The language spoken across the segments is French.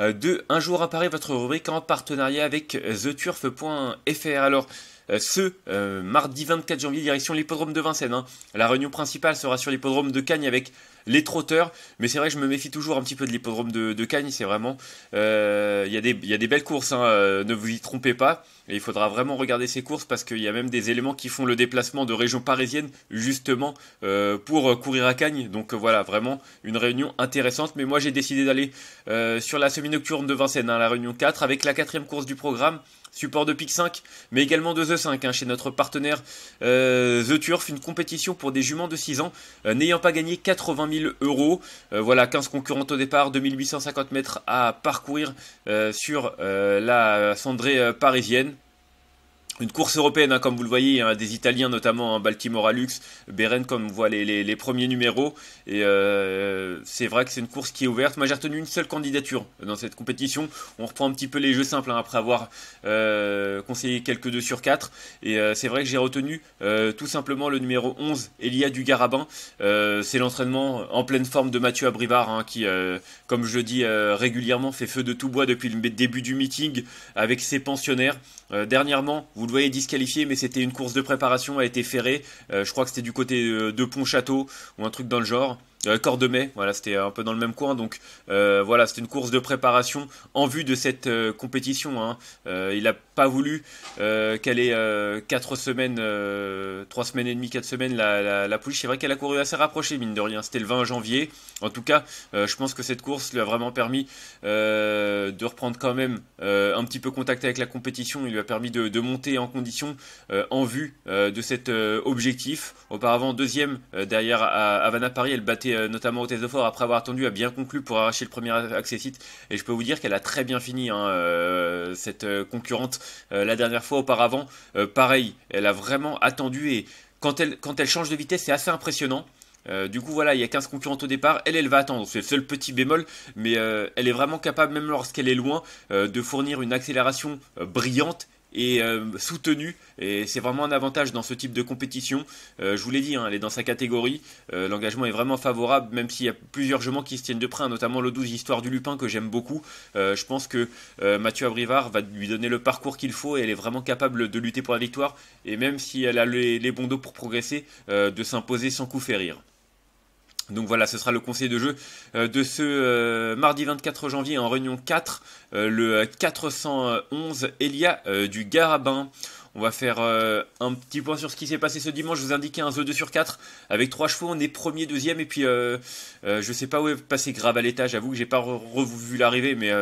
euh, de Un jour à Paris, votre rubrique en partenariat avec euh, theturf.fr. Alors, euh, ce mardi 24 janvier, direction l'hippodrome de Vincennes. Hein. La réunion principale sera sur l'hippodrome de Cagnes avec les trotteurs, mais c'est vrai que je me méfie toujours un petit peu de l'hippodrome de, Cagnes, c'est vraiment... Il y, a des belles courses, hein, ne vous y trompez pas, et il faudra vraiment regarder ces courses parce qu'il y a même des éléments qui font le déplacement de région parisienne justement pour courir à Cagnes, donc voilà, vraiment une réunion intéressante, mais moi j'ai décidé d'aller sur la semaine nocturne de Vincennes, à hein, la Réunion 4, avec la quatrième course du programme, support de Pic 5, mais également de The 5, hein, chez notre partenaire euh, The Turf, une compétition pour des juments de 6 ans, euh, n'ayant pas gagné 80 000 euros. Euh, voilà, 15 concurrentes au départ, 2850 mètres à parcourir sur la cendrée parisienne une course européenne, hein, comme vous le voyez, hein, des Italiens notamment, un hein, Baltimore luxe, Beren, comme on voit les, premiers numéros. Et euh, c'est vrai que c'est une course qui est ouverte. Moi, j'ai retenu une seule candidature dans cette compétition. On reprend un petit peu les jeux simples après avoir euh, conseillé quelques deux sur 4. Et euh, c'est vrai que j'ai retenu tout simplement le numéro 11, Elia Dugarabin. c'est l'entraînement en pleine forme de Mathieu Abrivard, qui, comme je le dis régulièrement, fait feu de tout bois depuis le début du meeting avec ses pensionnaires. dernièrement, vous le voyez disqualifié, mais c'était une course de préparation, elle été ferrée. Euh, je crois que c'était du côté euh, de Pont-Château ou un truc dans le genre. Euh, de mai, voilà, c'était un peu dans le même coin, donc euh, voilà, c'était une course de préparation en vue de cette euh, compétition. Hein. il n'a pas voulu qu'elle ait 4 semaines, 3 semaines et demie, 4 semaines la, la, pouliche. C'est vrai qu'elle a couru assez rapprochée, mine de rien, c'était le 20 janvier. En tout cas, je pense que cette course lui a vraiment permis de reprendre quand même un petit peu contact avec la compétition. Il lui a permis de, de monter en condition en vue de cet objectif. Auparavant, deuxième derrière Havana Paris, elle battait euh, notamment notamment test de Fort, après avoir attendu, a bien conclu pour arracher le premier accès site. Et je peux vous dire qu'elle a très bien fini, hein, euh, cette euh, concurrente, la dernière fois auparavant. pareil, elle a vraiment attendu et quand elle, quand elle change de vitesse, c'est assez impressionnant. du coup, voilà, il y a 15 concurrentes au départ. Elle, elle va attendre. C'est le seul petit bémol, mais elle est vraiment capable, même lorsqu'elle est loin, de fournir une accélération brillante et euh, soutenu et c'est vraiment un avantage dans ce type de compétition. Euh, je vous l'ai dit, hein, elle est dans sa catégorie. Euh, l'engagement est vraiment favorable, même s'il y a plusieurs juments qui se tiennent de près, hein, notamment le 12 Histoire du Lupin que j'aime beaucoup. je pense que Mathieu Abrivard va lui donner le parcours qu'il faut et elle est vraiment capable de lutter pour la victoire. Et même si elle a les, bons dos pour progresser, de s'imposer sans coup rire. Donc voilà, ce sera le conseil de jeu euh, de ce euh, mardi 24 janvier en réunion 4, euh, le 411 Elia du Garabin. On va faire euh, un petit point sur ce qui s'est passé ce dimanche. Je vous indiquais un The 2 sur 4 avec 3 chevaux. On est premier, deuxième. Et puis, euh, euh, je sais pas où est passé grave à l'étage. J'avoue que j'ai pas revu l'arrivée. Mais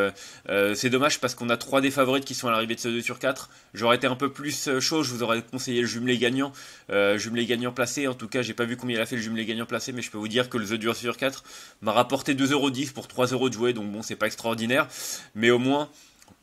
c'est dommage parce qu'on a 3 des favorites qui sont à l'arrivée de ce 2 sur 4. J'aurais été un peu plus chaud. Je vous aurais conseillé le jumelé gagnant. jumelé gagnant placé. En tout cas, j'ai pas vu combien il a fait le jumelé gagnant placé. Mais je peux vous dire que le The 2 sur 4 m'a rapporté 2,10€ pour 3€ de jouer. Donc bon, c'est pas extraordinaire. Mais au moins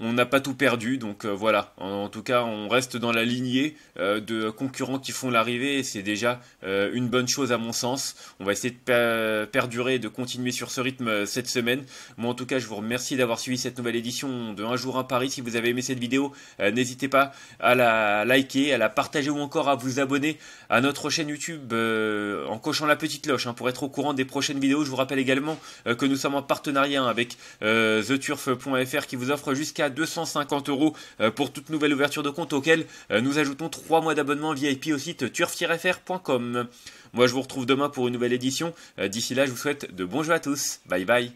on n'a pas tout perdu, donc euh, voilà. En, tout cas, on reste dans la lignée euh, de concurrents qui font l'arrivée, c'est déjà euh, une bonne chose à mon sens. On va essayer de perdurer de continuer sur ce rythme cette semaine. Moi, en tout cas, je vous remercie d'avoir suivi cette nouvelle édition de Un jour un Paris. Si vous avez aimé cette vidéo, n'hésitez pas à la liker, à la partager ou encore à vous abonner à notre chaîne YouTube en cochant la petite cloche hein, pour être au courant des prochaines vidéos. Je vous rappelle également que nous sommes en partenariat avec theturf.fr qui vous offre jusqu'à 250 euros euh, pour toute nouvelle ouverture de compte auquel euh, nous ajoutons 3 mois d'abonnement VIP au site turfirfr.com. Moi je vous retrouve demain pour une nouvelle édition. Euh, d'ici là, je vous souhaite de bons jeux à tous. Bye bye.